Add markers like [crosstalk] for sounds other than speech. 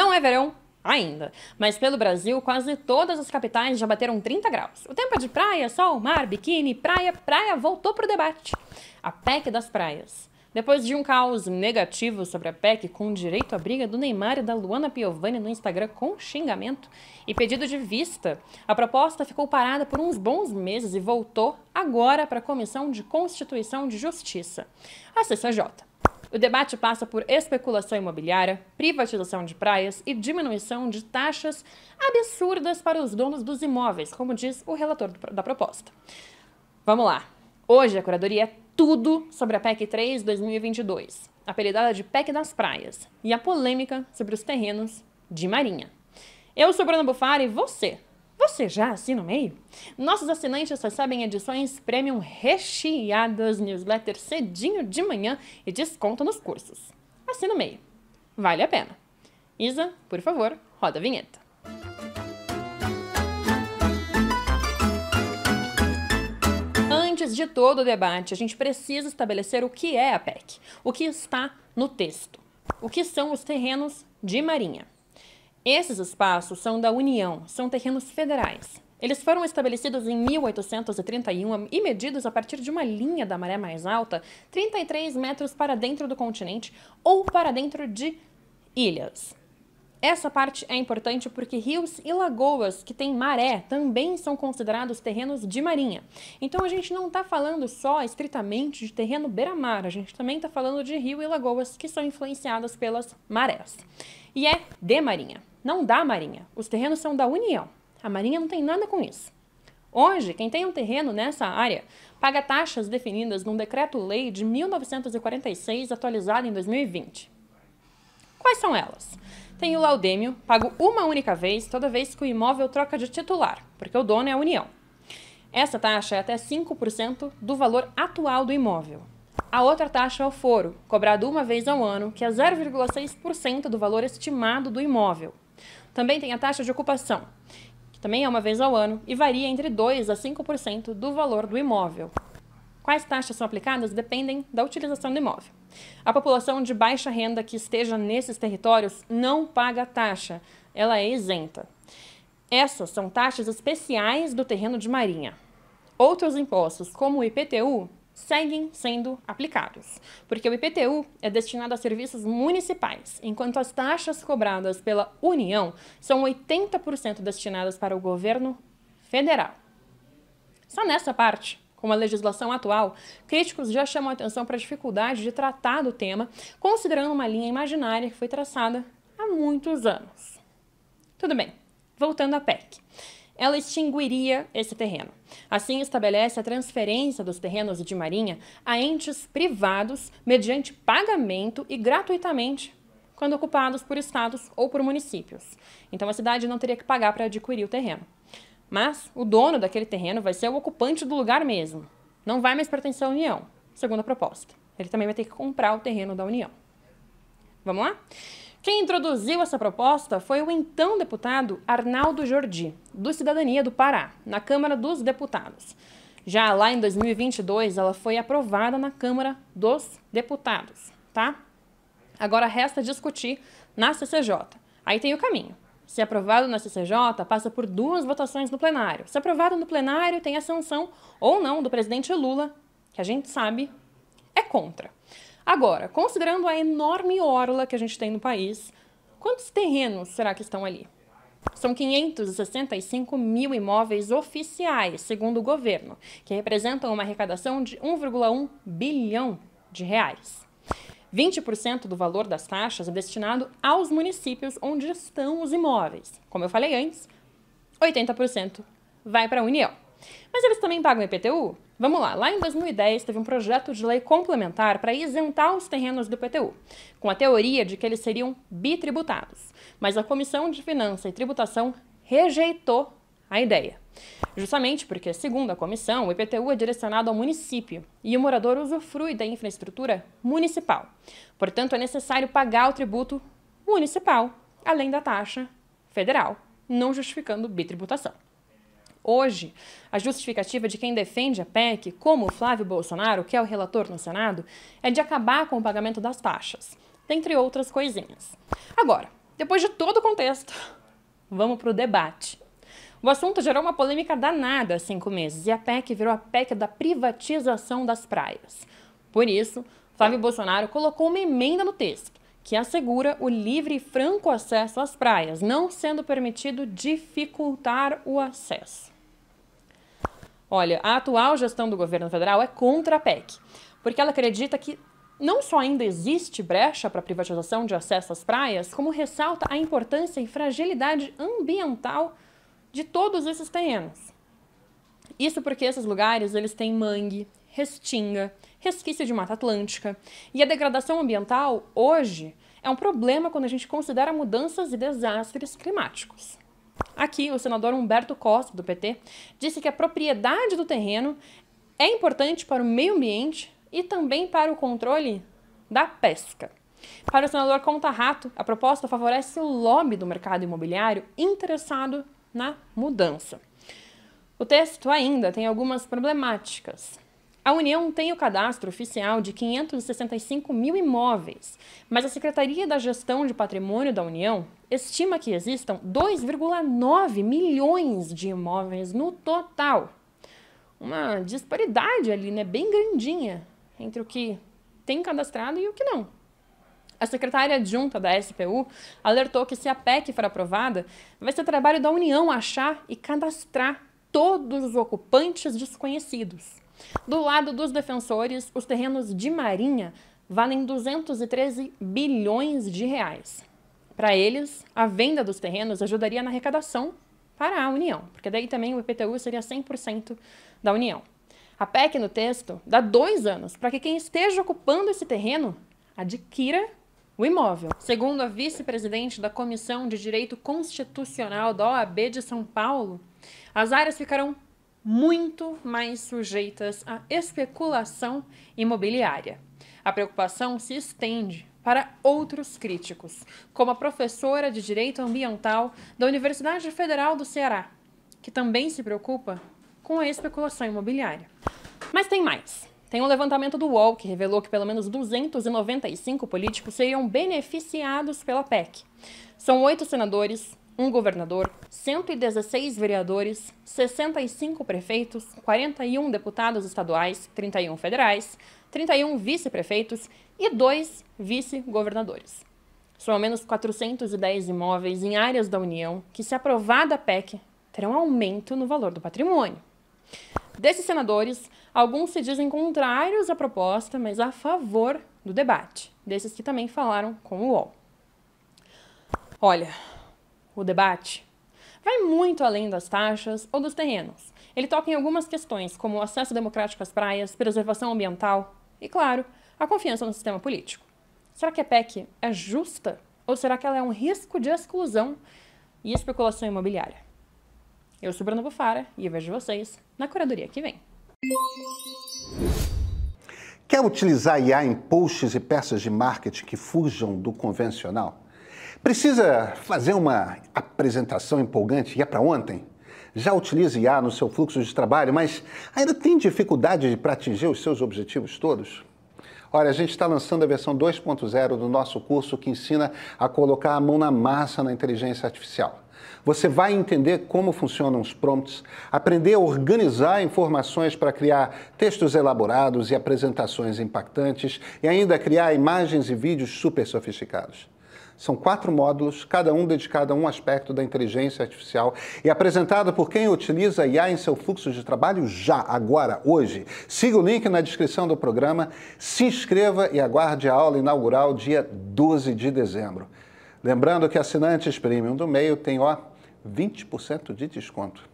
Não é verão ainda, mas pelo Brasil quase todas as capitais já bateram 30 graus. O tempo é de praia, sol, mar, biquíni, praia, praia voltou pro debate. A PEC das praias. Depois de um caos negativo sobre a PEC, com direito à briga do Neymar e da Luana Piovani no Instagram com xingamento e pedido de vista, a proposta ficou parada por uns bons meses e voltou agora para a Comissão de Constituição e Justiça, a CCJ. O debate passa por especulação imobiliária, privatização de praias e diminuição de taxas absurdas para os donos dos imóveis, como diz o relator da proposta. Vamos lá. Hoje a curadoria é tudo sobre a PEC 3 2022, apelidada de PEC das Praias, e a polêmica sobre os terrenos de Marinha. Eu sou Bruna Bufara e você você já assina o meio? Nossos assinantes recebem edições premium recheadas, newsletter cedinho de manhã e desconto nos cursos. Assina o meio. Vale a pena. Isa, por favor, roda a vinheta. Antes de todo o debate, a gente precisa estabelecer o que é a PEC, o que está no texto, o que são os terrenos de marinha. Esses espaços são da União, são terrenos federais. Eles foram estabelecidos em 1831 e medidos a partir de uma linha da maré mais alta, 33 metros para dentro do continente ou para dentro de ilhas. Essa parte é importante porque rios e lagoas que têm maré também são considerados terrenos de marinha. Então a gente não está falando só estritamente de terreno beira-mar, a gente também está falando de rio e lagoas que são influenciadas pelas marés. E é de marinha. Não dá, Marinha. Os terrenos são da União. A Marinha não tem nada com isso. Hoje, quem tem um terreno nessa área paga taxas definidas num decreto-lei de 1946, atualizado em 2020. Quais são elas? Tem o laudêmio, pago uma única vez toda vez que o imóvel troca de titular, porque o dono é a União. Essa taxa é até 5% do valor atual do imóvel. A outra taxa é o foro, cobrado uma vez ao ano, que é 0,6% do valor estimado do imóvel. Também tem a taxa de ocupação, que também é uma vez ao ano e varia entre 2 a 5% do valor do imóvel. Quais taxas são aplicadas dependem da utilização do imóvel. A população de baixa renda que esteja nesses territórios não paga taxa, ela é isenta. Essas são taxas especiais do terreno de marinha. Outros impostos, como o IPTU, seguem sendo aplicados, porque o IPTU é destinado a serviços municipais, enquanto as taxas cobradas pela União são 80% destinadas para o governo federal. Só nessa parte, com a legislação atual, críticos já chamam a atenção para a dificuldade de tratar do tema, considerando uma linha imaginária que foi traçada há muitos anos. Tudo bem, voltando à PEC ela extinguiria esse terreno. Assim, estabelece a transferência dos terrenos de marinha a entes privados mediante pagamento e gratuitamente quando ocupados por estados ou por municípios. Então, a cidade não teria que pagar para adquirir o terreno. Mas o dono daquele terreno vai ser o ocupante do lugar mesmo. Não vai mais pertencer à União, segundo a proposta. Ele também vai ter que comprar o terreno da União. Vamos lá? Quem introduziu essa proposta foi o então deputado Arnaldo Jordi, do Cidadania do Pará, na Câmara dos Deputados. Já lá em 2022, ela foi aprovada na Câmara dos Deputados, tá? Agora resta discutir na CCJ. Aí tem o caminho. Se é aprovado na CCJ, passa por duas votações no plenário. Se é aprovado no plenário, tem a sanção ou não do presidente Lula, que a gente sabe é contra. Agora, considerando a enorme orla que a gente tem no país, quantos terrenos será que estão ali? São 565 mil imóveis oficiais, segundo o governo, que representam uma arrecadação de 1,1 bilhão de reais. 20% do valor das taxas é destinado aos municípios onde estão os imóveis. Como eu falei antes, 80% vai para a União. Mas eles também pagam IPTU, Vamos lá, lá em 2010 teve um projeto de lei complementar para isentar os terrenos do IPTU, com a teoria de que eles seriam bitributados. Mas a Comissão de Finança e Tributação rejeitou a ideia. Justamente porque, segundo a comissão, o IPTU é direcionado ao município e o morador usufrui da infraestrutura municipal. Portanto, é necessário pagar o tributo municipal, além da taxa federal, não justificando bitributação. Hoje, a justificativa de quem defende a PEC, como Flávio Bolsonaro, que é o relator no Senado, é de acabar com o pagamento das taxas, dentre outras coisinhas. Agora, depois de todo o contexto, [laughs] vamos para o debate. O assunto gerou uma polêmica danada há cinco meses e a PEC virou a PEC da privatização das praias. Por isso, Flávio Bolsonaro colocou uma emenda no texto que assegura o livre e franco acesso às praias, não sendo permitido dificultar o acesso. Olha, a atual gestão do governo federal é contra a PEC, porque ela acredita que não só ainda existe brecha para privatização de acesso às praias, como ressalta a importância e fragilidade ambiental de todos esses terrenos. Isso porque esses lugares eles têm mangue, restinga, resquício de Mata Atlântica. E a degradação ambiental, hoje, é um problema quando a gente considera mudanças e desastres climáticos. Aqui, o senador Humberto Costa, do PT, disse que a propriedade do terreno é importante para o meio ambiente e também para o controle da pesca. Para o senador Conta Rato, a proposta favorece o lobby do mercado imobiliário interessado na mudança. O texto ainda tem algumas problemáticas. A União tem o cadastro oficial de 565 mil imóveis, mas a Secretaria da Gestão de Patrimônio da União estima que existam 2,9 milhões de imóveis no total. Uma disparidade ali, né? Bem grandinha entre o que tem cadastrado e o que não. A secretária adjunta da SPU alertou que se a PEC for aprovada, vai ser trabalho da União achar e cadastrar todos os ocupantes desconhecidos. Do lado dos defensores, os terrenos de Marinha valem 213 bilhões de reais. Para eles, a venda dos terrenos ajudaria na arrecadação para a União, porque daí também o IPTU seria 100% da União. A PEC no texto dá dois anos para que quem esteja ocupando esse terreno adquira o imóvel. Segundo a vice-presidente da Comissão de Direito Constitucional da OAB de São Paulo, as áreas ficarão muito mais sujeitas à especulação imobiliária. A preocupação se estende para outros críticos, como a professora de Direito Ambiental da Universidade Federal do Ceará, que também se preocupa com a especulação imobiliária. Mas tem mais. Tem um levantamento do UOL que revelou que pelo menos 295 políticos seriam beneficiados pela PEC. São oito senadores, um governador, 116 vereadores, 65 prefeitos, 41 deputados estaduais, 31 federais, 31 vice-prefeitos e 2 vice-governadores. São ao menos 410 imóveis em áreas da União que, se aprovada a PEC, terão aumento no valor do patrimônio. Desses senadores, alguns se dizem contrários à proposta, mas a favor do debate, desses que também falaram com o UOL. Olha, o debate, vai muito além das taxas ou dos terrenos. Ele toca em algumas questões, como acesso democrático às praias, preservação ambiental e, claro, a confiança no sistema político. Será que a PEC é justa ou será que ela é um risco de exclusão e especulação imobiliária? Eu sou Bruno Bufara e vejo vocês na curadoria que vem. Quer utilizar IA em posts e peças de marketing que fujam do convencional? Precisa fazer uma apresentação empolgante e é para ontem? Já utiliza IA no seu fluxo de trabalho, mas ainda tem dificuldade para atingir os seus objetivos todos? Olha, a gente está lançando a versão 2.0 do nosso curso que ensina a colocar a mão na massa na inteligência artificial. Você vai entender como funcionam os prompts, aprender a organizar informações para criar textos elaborados e apresentações impactantes e ainda criar imagens e vídeos super sofisticados. São quatro módulos, cada um dedicado a um aspecto da inteligência artificial e apresentado por quem utiliza IA em seu fluxo de trabalho já, agora, hoje. Siga o link na descrição do programa, se inscreva e aguarde a aula inaugural dia 12 de dezembro. Lembrando que assinantes premium do meio têm ó, 20% de desconto.